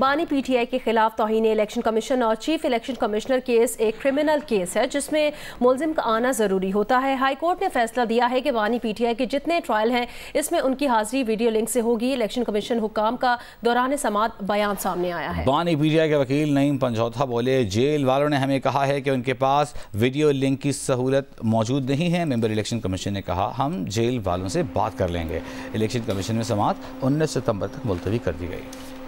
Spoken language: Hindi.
बानी पीटीआई के खिलाफ तोहन इलेक्शन कमीशन और चीफ इलेक्शन कमिश्नर केस एक क्रिमिनल केस है जिसमें मुलजिम का आना ज़रूरी होता है हाईकोर्ट ने फैसला दिया है कि बानी पीटीआई के जितने ट्रायल हैं इसमें उनकी हाजिरी वीडियो लिंक से होगी इलेक्शन कमीशन हुकाम का दौरान समात बयान सामने आया है बानी पीटीआई के वकील नईम पंजौथा बोले जेल वालों ने हमें कहा है कि उनके पास वीडियो लिंक की सहूलत मौजूद नहीं है मेम्बर इलेक्शन कमीशन ने कहा हम जेल वालों से बात कर लेंगे इलेक्शन कमीशन में समात उन्नीस सितंबर तक मुलतवी कर दी गई